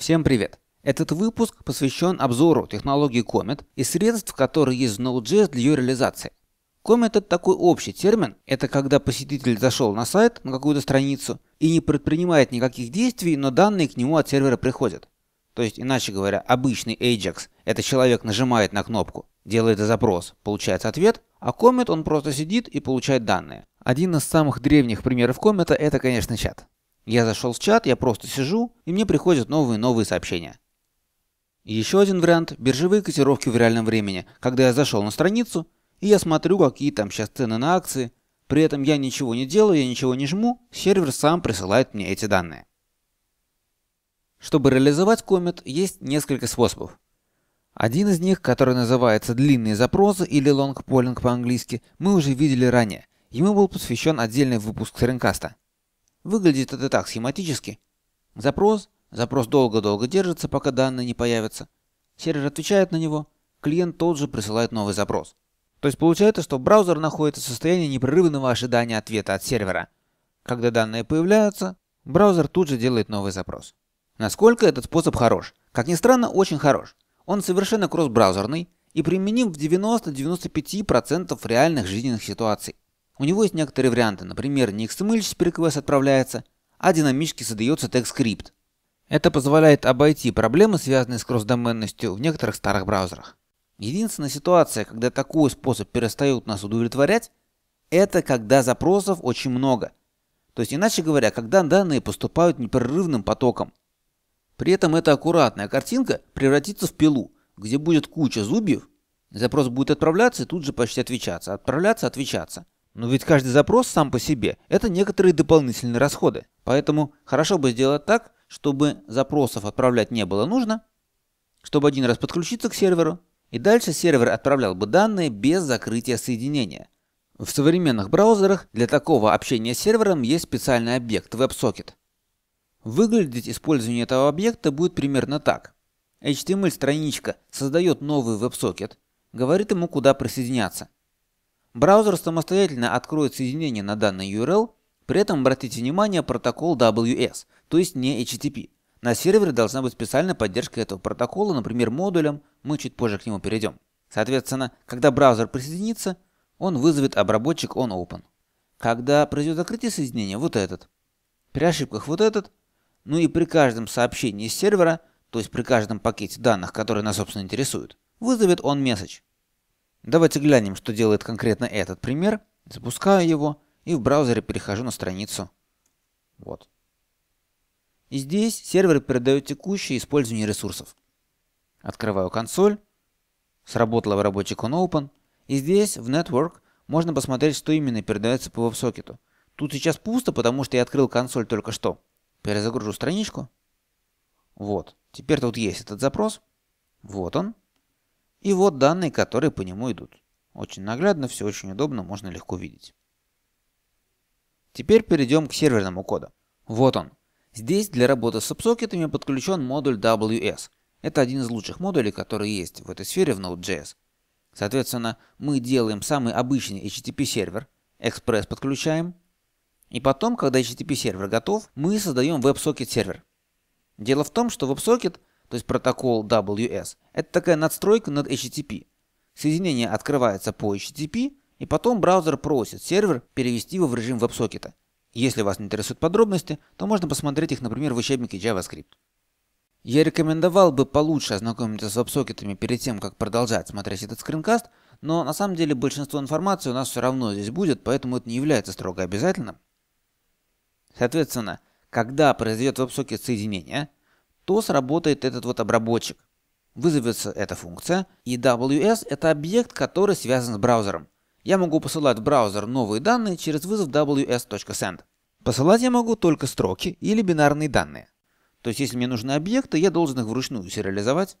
Всем привет! Этот выпуск посвящен обзору технологии Comet и средств, которые есть в Node.js для ее реализации. Comet это такой общий термин, это когда посетитель зашел на сайт, на какую-то страницу и не предпринимает никаких действий, но данные к нему от сервера приходят. То есть, иначе говоря, обычный Ajax – это человек нажимает на кнопку, делает запрос, получает ответ, а Comet он просто сидит и получает данные. Один из самых древних примеров Comet — это, конечно, чат. Я зашел в чат, я просто сижу, и мне приходят новые и новые сообщения. Еще один вариант – биржевые котировки в реальном времени, когда я зашел на страницу, и я смотрю, какие там сейчас цены на акции, при этом я ничего не делаю, я ничего не жму, сервер сам присылает мне эти данные. Чтобы реализовать комет, есть несколько способов. Один из них, который называется «длинные запросы» или «long polling» по-английски, мы уже видели ранее. Ему был посвящен отдельный выпуск Тренкаста – Выглядит это так, схематически. Запрос. Запрос долго-долго держится, пока данные не появятся. Сервер отвечает на него. Клиент тот же присылает новый запрос. То есть получается, что браузер находится в состоянии непрерывного ожидания ответа от сервера. Когда данные появляются, браузер тут же делает новый запрос. Насколько этот способ хорош? Как ни странно, очень хорош. Он совершенно кросс-браузерный и применим в 90-95% реальных жизненных ситуаций. У него есть некоторые варианты, например, не XML request отправляется, а динамически создается текст-скрипт. Это позволяет обойти проблемы, связанные с кроссдоменностью в некоторых старых браузерах. Единственная ситуация, когда такой способ перестает нас удовлетворять, это когда запросов очень много. То есть, иначе говоря, когда данные поступают непрерывным потоком. При этом эта аккуратная картинка превратится в пилу, где будет куча зубьев, запрос будет отправляться и тут же почти отвечаться, отправляться, отвечаться. Но ведь каждый запрос сам по себе – это некоторые дополнительные расходы. Поэтому хорошо бы сделать так, чтобы запросов отправлять не было нужно, чтобы один раз подключиться к серверу, и дальше сервер отправлял бы данные без закрытия соединения. В современных браузерах для такого общения с сервером есть специальный объект WebSocket. Выглядеть использование этого объекта будет примерно так. HTML-страничка эм создает новый WebSocket, говорит ему, куда присоединяться – Браузер самостоятельно откроет соединение на данный URL, при этом обратите внимание протокол WS, то есть не HTTP. На сервере должна быть специальная поддержка этого протокола, например, модулем, мы чуть позже к нему перейдем. Соответственно, когда браузер присоединится, он вызовет обработчик onOpen. Когда произойдет закрытие соединения, вот этот. При ошибках вот этот. Ну и при каждом сообщении с сервера, то есть при каждом пакете данных, которые нас собственно интересуют, вызовет он message. Давайте глянем, что делает конкретно этот пример. Запускаю его и в браузере перехожу на страницу. Вот. И здесь сервер передает текущее использование ресурсов. Открываю консоль. Сработала разработчик OnOpen. И здесь в Network можно посмотреть, что именно передается по WebSocket. Тут сейчас пусто, потому что я открыл консоль только что. Перезагружу страничку. Вот. Теперь тут есть этот запрос. Вот он. И вот данные, которые по нему идут. Очень наглядно, все очень удобно, можно легко видеть. Теперь перейдем к серверному коду. Вот он. Здесь для работы с субсокетами подключен модуль WS. Это один из лучших модулей, которые есть в этой сфере в Node.js. Соответственно, мы делаем самый обычный HTTP сервер, экспресс подключаем, и потом, когда HTTP сервер готов, мы создаем WebSocket сервер. Дело в том, что WebSocket, то есть протокол WS, это такая надстройка над HTTP. Соединение открывается по HTTP, и потом браузер просит сервер перевести его в режим веб-сокета. Если вас интересуют подробности, то можно посмотреть их, например, в учебнике JavaScript. Я рекомендовал бы получше ознакомиться с веб-сокетами перед тем, как продолжать смотреть этот скринкаст, но на самом деле большинство информации у нас все равно здесь будет, поэтому это не является строго обязательным. Соответственно, когда произойдет веб-сокет соединение, то сработает этот вот обработчик вызовется эта функция, и WS – это объект, который связан с браузером. Я могу посылать в браузер новые данные через вызов ws.send. Посылать я могу только строки или бинарные данные. То есть, если мне нужны объекты, я должен их вручную сериализовать.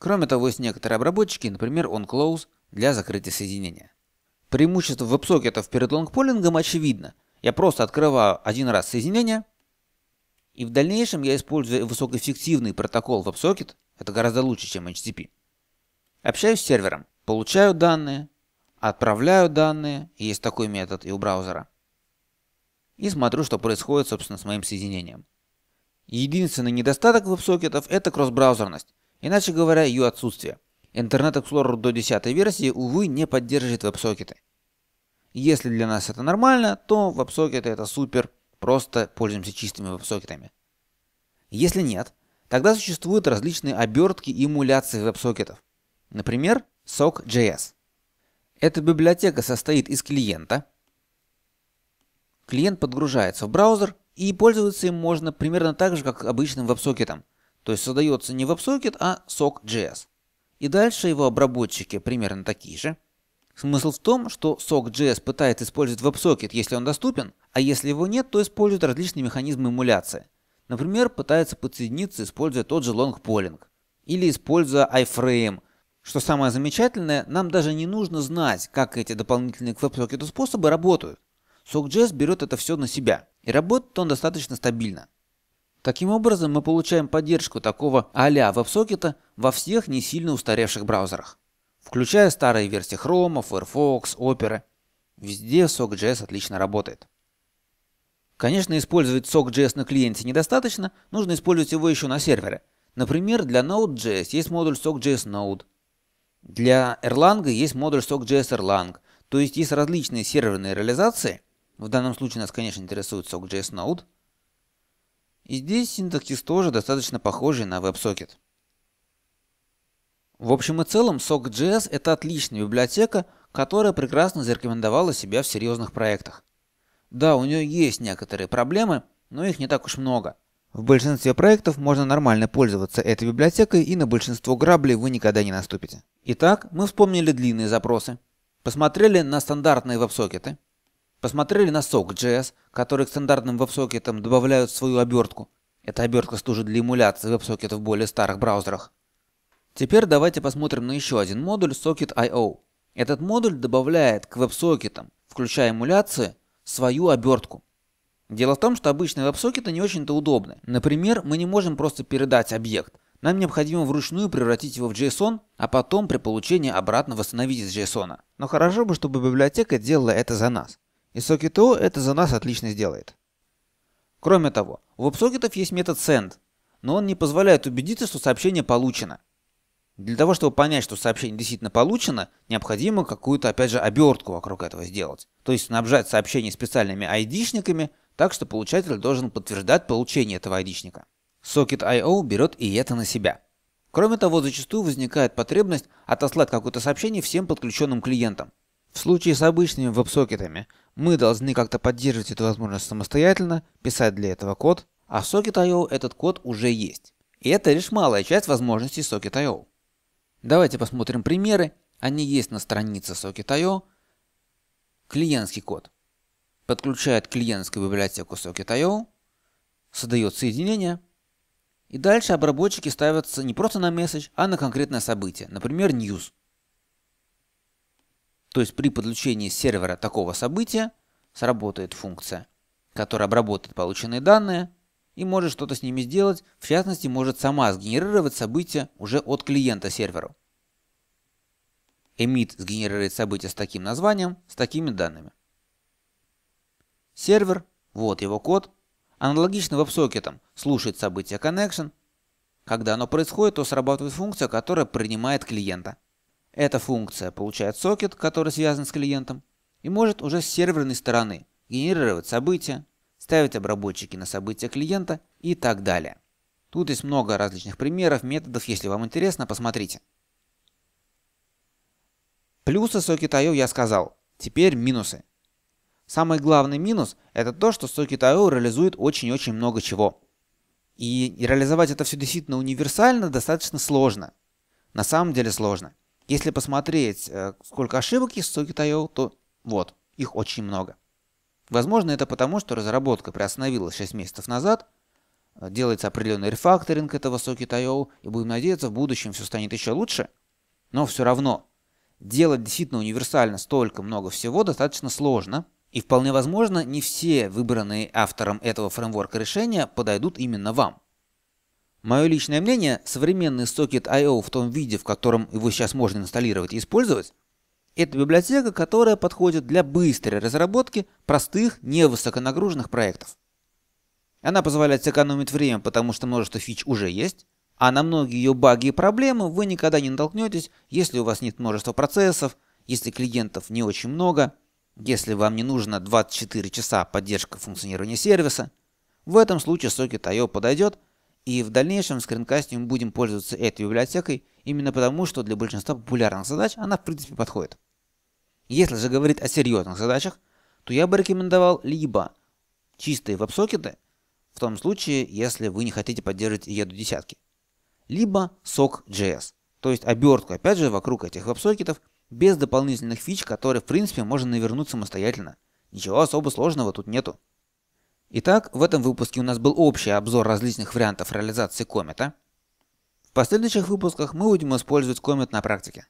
Кроме того, есть некоторые обработчики, например, onClose, для закрытия соединения. Преимущество веб-сокетов перед лонгполингом очевидно. Я просто открываю один раз соединение – и в дальнейшем я использую высокоэффективный протокол WebSocket, это гораздо лучше, чем HTTP. Общаюсь с сервером, получаю данные, отправляю данные, есть такой метод и у браузера. И смотрю, что происходит, собственно, с моим соединением. Единственный недостаток веб-сокетов это кросс-браузерность, иначе говоря, ее отсутствие. Интернет Explorer до 10 версии, увы, не поддерживает веб Если для нас это нормально, то веб-сокеты это супер, просто пользуемся чистыми веб-сокетами. Если нет, тогда существуют различные обертки и эмуляции веб-сокетов. Например, SOC.js. Эта библиотека состоит из клиента. Клиент подгружается в браузер, и пользоваться им можно примерно так же, как обычным веб-сокетом. То есть создается не веб-сокет, а SOC.js. И дальше его обработчики примерно такие же – Смысл в том, что SOC.js пытается использовать WebSocket, если он доступен, а если его нет, то использует различные механизмы эмуляции. Например, пытается подсоединиться, используя тот же long polling. Или используя iframe. Что самое замечательное, нам даже не нужно знать, как эти дополнительные к WebSocket способы работают. sock.js берет это все на себя, и работает он достаточно стабильно. Таким образом, мы получаем поддержку такого а-ля WebSocket во всех не сильно устаревших браузерах включая старые версии Chrome, Firefox, Opera. Везде SOCJS отлично работает. Конечно, использовать SOCJS на клиенте недостаточно, нужно использовать его еще на сервере. Например, для Node.js есть модуль SOCJS Node. Для Erlang есть модуль SOCJS Erlang. То есть есть различные серверные реализации. В данном случае нас, конечно, интересует SOCJS Node. И здесь синтаксис тоже достаточно похожий на WebSocket. В общем и целом, SOC.js – это отличная библиотека, которая прекрасно зарекомендовала себя в серьезных проектах. Да, у нее есть некоторые проблемы, но их не так уж много. В большинстве проектов можно нормально пользоваться этой библиотекой и на большинство граблей вы никогда не наступите. Итак, мы вспомнили длинные запросы, посмотрели на стандартные веб-сокеты, посмотрели на SOC.js, который к стандартным веб-сокетам добавляют свою обертку. Эта обертка служит для эмуляции веб-сокетов в более старых браузерах. Теперь давайте посмотрим на еще один модуль Socket IO. Этот модуль добавляет к веб включая эмуляцию свою обертку. Дело в том, что обычные веб не очень-то удобны. Например, мы не можем просто передать объект. Нам необходимо вручную превратить его в JSON, а потом при получении обратно восстановить из JSON. Но хорошо бы, чтобы библиотека делала это за нас. И Socket.io это за нас отлично сделает. Кроме того, у веб есть метод send, но он не позволяет убедиться, что сообщение получено. Для того, чтобы понять, что сообщение действительно получено, необходимо какую-то, опять же, обертку вокруг этого сделать. То есть снабжать сообщение специальными айдишниками, так что получатель должен подтверждать получение этого айдишника. Socket.io берет и это на себя. Кроме того, зачастую возникает потребность отослать какое-то сообщение всем подключенным клиентам. В случае с обычными веб-сокетами мы должны как-то поддерживать эту возможность самостоятельно, писать для этого код, а в Socket.io этот код уже есть. И это лишь малая часть возможностей Socket.io. Давайте посмотрим примеры. Они есть на странице Socket.io. Клиентский код. Подключает клиентскую библиотеку Socket.io, создает соединение. И дальше обработчики ставятся не просто на месседж, а на конкретное событие. Например, news. То есть при подключении сервера такого события сработает функция, которая обработает полученные данные – и может что-то с ними сделать, в частности, может сама сгенерировать события уже от клиента серверу. Emit сгенерирует события с таким названием, с такими данными. Сервер, вот его код, аналогично веб-сокетам, слушает события connection. Когда оно происходит, то срабатывает функция, которая принимает клиента. Эта функция получает сокет, который связан с клиентом, и может уже с серверной стороны генерировать события, ставить обработчики на события клиента и так далее. Тут есть много различных примеров, методов, если вам интересно, посмотрите. Плюсы Socket.io я сказал, теперь минусы. Самый главный минус – это то, что Socket.io реализует очень-очень много чего. И реализовать это все действительно универсально достаточно сложно. На самом деле сложно. Если посмотреть, э, сколько ошибок есть в Socket.io, то вот, их очень много. Возможно, это потому, что разработка приостановилась 6 месяцев назад, э, делается определенный рефакторинг этого сокета I.O., и будем надеяться, в будущем все станет еще лучше. Но все равно, делать действительно универсально столько много всего достаточно сложно, и вполне возможно, не все выбранные автором этого фреймворка решения подойдут именно вам. Мое личное мнение, современный сокет I.O. в том виде, в котором его сейчас можно инсталлировать и использовать, это библиотека, которая подходит для быстрой разработки простых, невысоконагруженных проектов. Она позволяет сэкономить время, потому что множество фич уже есть, а на многие ее баги и проблемы вы никогда не натолкнетесь, если у вас нет множества процессов, если клиентов не очень много, если вам не нужно 24 часа поддержка функционирования сервиса. В этом случае сокет I.O. подойдет, и в дальнейшем в скринкасте мы будем пользоваться этой библиотекой именно потому, что для большинства популярных задач она в принципе подходит. Если же говорить о серьезных задачах, то я бы рекомендовал либо чистые веб-сокеты, в том случае, если вы не хотите поддерживать еду десятки, либо SOC.js, то есть обертку, опять же, вокруг этих веб-сокетов, без дополнительных фич, которые, в принципе, можно навернуть самостоятельно. Ничего особо сложного тут нету. Итак, в этом выпуске у нас был общий обзор различных вариантов реализации комета. В последующих выпусках мы будем использовать комет на практике.